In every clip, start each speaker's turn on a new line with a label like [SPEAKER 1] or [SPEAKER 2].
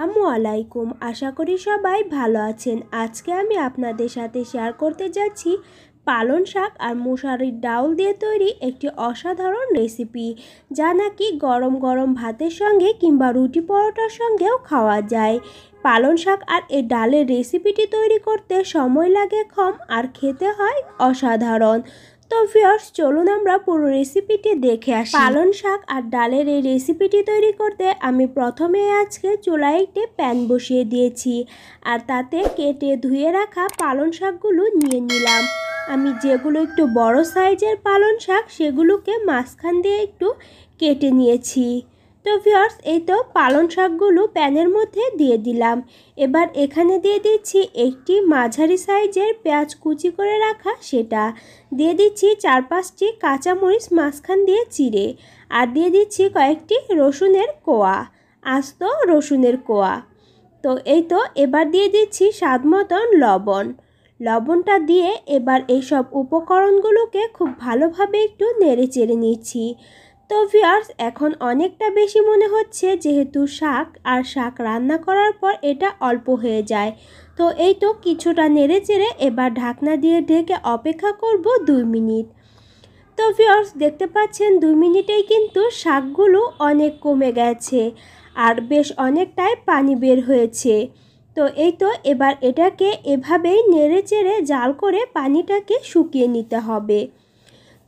[SPEAKER 1] আসসালামু আলাইকুম আশা করি সবাই ভালো আছেন আজকে আমি আপনাদের সাথে শেয়ার করতে যাচ্ছি পালন শাক আর মশারির ডাউল দিয়ে তৈরি একটি অসাধারণ রেসিপি যা নাকি গরম গরম ভাতের সঙ্গে কিংবা রুটি পরোটার সঙ্গেও খাওয়া যায় পালন শাক আর এই ডালের রেসিপিটি তৈরি করতে সময় লাগে কম আর খেতে হয় অসাধারণ তো ভিউয়ার্স চলুন আমরা পুরো রেসিপিটি দেখে আসি পালন শাক আর ডালের এই রেসিপিটি তৈরি করতে আমি প্রথমে আজকে চুলায় একটি প্যান বসিয়ে দিয়েছি আর তাতে কেটে ধুয়ে রাখা পালন শাকগুলো নিয়ে নিলাম আমি যেগুলো একটু বড় সাইজের পালন শাক সেগুলোকে মাঝখান দিয়ে একটু কেটে নিয়েছি তো ভিওর্স এই তো পালং শাকগুলো প্যানের মধ্যে দিয়ে দিলাম এবার এখানে দিয়ে দিচ্ছি একটি মাঝারি সাইজের পেঁয়াজ কুচি করে রাখা সেটা দিয়ে দিচ্ছি চার পাঁচটি কাঁচামরিচ মাঝখান দিয়ে চিড়ে আর দিয়ে দিচ্ছি কয়েকটি রসুনের কোয়া আস্ত রসুনের কোয়া তো এই তো এবার দিয়ে দিচ্ছি স্বাদ মতন লবণ লবণটা দিয়ে এবার এইসব উপকরণগুলোকে খুব ভালোভাবে একটু নেড়ে চেড়ে নিচ্ছি তো ভিয়ার্স এখন অনেকটা বেশি মনে হচ্ছে যেহেতু শাক আর শাক রান্না করার পর এটা অল্প হয়ে যায় তো এই তো কিছুটা নেড়ে চেড়ে এবার ঢাকনা দিয়ে ঢেকে অপেক্ষা করব দুই মিনিট তো ভিওর্স দেখতে পাচ্ছেন দুই মিনিটেই কিন্তু শাকগুলো অনেক কমে গেছে আর বেশ অনেকটাই পানি বের হয়েছে তো এই তো এবার এটাকে এভাবেই নেড়ে চেড়ে জাল করে পানিটাকে শুকিয়ে নিতে হবে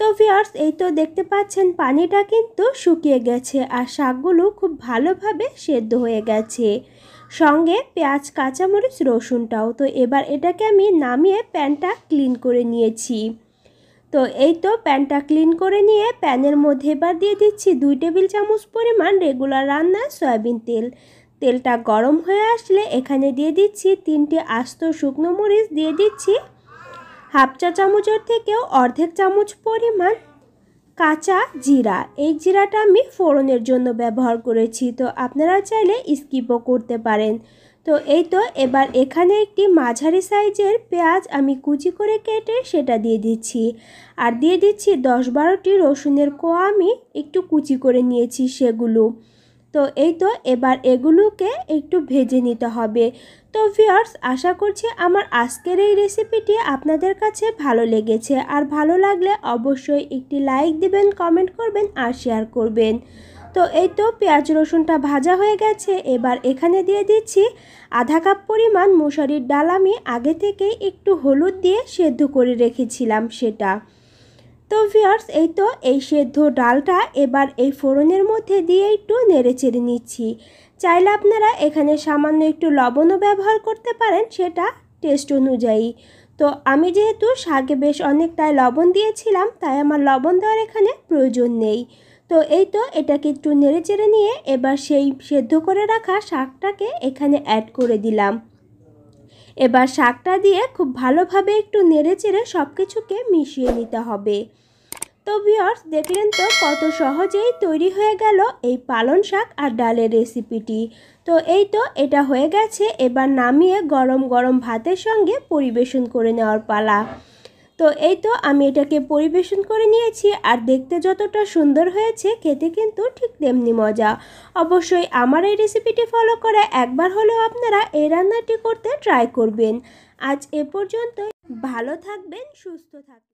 [SPEAKER 1] তো ভিয়ার্স এই তো দেখতে পাচ্ছেন পানিটা কিন্তু শুকিয়ে গেছে আর শাকগুলো খুব ভালোভাবে সেদ্ধ হয়ে গেছে সঙ্গে পেঁয়াজ কাঁচামরিচ রসুনটাও তো এবার এটাকে আমি নামিয়ে প্যানটা ক্লিন করে নিয়েছি তো এই তো প্যানটা ক্লিন করে নিয়ে প্যানের মধ্যে এবার দিয়ে দিচ্ছি দুই টেবিল চামচ পরিমাণ রেগুলার রান্নার সয়াবিন তেল তেলটা গরম হয়ে আসলে এখানে দিয়ে দিচ্ছি তিনটি আস্ত শুকনো মরিচ দিয়ে দিচ্ছি হাফ চা চামচের থেকেও অর্ধেক চামচ পরিমাণ কাঁচা জিরা এই জিরাটা আমি ফোড়নের জন্য ব্যবহার করেছি তো আপনারা চাইলে স্কিপও করতে পারেন তো এই তো এবার এখানে একটি মাঝারি সাইজের পেঁয়াজ আমি কুচি করে কেটে সেটা দিয়ে দিচ্ছি আর দিয়ে দিচ্ছি দশ বারোটি রসুনের কোয়া আমি একটু কুচি করে নিয়েছি সেগুলো তো এই তো এবার এগুলোকে একটু ভেজে নিতে হবে তো ভিউয়ার্স আশা করছি আমার আজকের এই রেসিপিটি আপনাদের কাছে ভালো লেগেছে আর ভালো লাগলে অবশ্যই একটি লাইক দিবেন কমেন্ট করবেন আর শেয়ার করবেন তো এই তো পেঁয়াজ রসুনটা ভাজা হয়ে গেছে এবার এখানে দিয়ে দিচ্ছি আধা কাপ পরিমাণ মশারির ডাল আমি আগে থেকে একটু হলুদ দিয়ে সেদ্ধ করে রেখেছিলাম সেটা তো ভিয়ার্স এই তো এই সেদ্ধ ডালটা এবার এই ফোড়নের মধ্যে দিয়ে একটু নেড়ে চেড়ে নিচ্ছি চাইলে আপনারা এখানে সামান্য একটু লবণও ব্যবহার করতে পারেন সেটা টেস্ট অনুযায়ী তো আমি যেহেতু শাকে বেশ অনেকটাই লবণ দিয়েছিলাম তাই আমার লবণ দেওয়ার এখানে প্রয়োজন নেই তো এই তো এটাকে একটু নেড়ে চেড়ে নিয়ে এবার সেই সেদ্ধ করে রাখা শাকটাকে এখানে অ্যাড করে দিলাম এবার শাকটা দিয়ে খুব ভালোভাবে একটু নেড়ে চেড়ে সব কিছুকে মিশিয়ে নিতে হবে তো ভিওর্স দেখলেন তো কত সহজেই তৈরি হয়ে গেল এই পালন শাক আর ডালের রেসিপিটি তো এই তো এটা হয়ে গেছে এবার নামিয়ে গরম গরম ভাতের সঙ্গে পরিবেশন করে নেওয়ার পালা তো এই তো আমি এটাকে পরিবেশন করে নিয়েছি আর দেখতে যতটা সুন্দর হয়েছে খেতে কিন্তু ঠিক তেমনি মজা অবশ্যই আমার এই রেসিপিটি ফলো করে একবার হলেও আপনারা এই রান্নাটি করতে ট্রাই করবেন আজ এ পর্যন্ত ভালো থাকবেন সুস্থ থাকবেন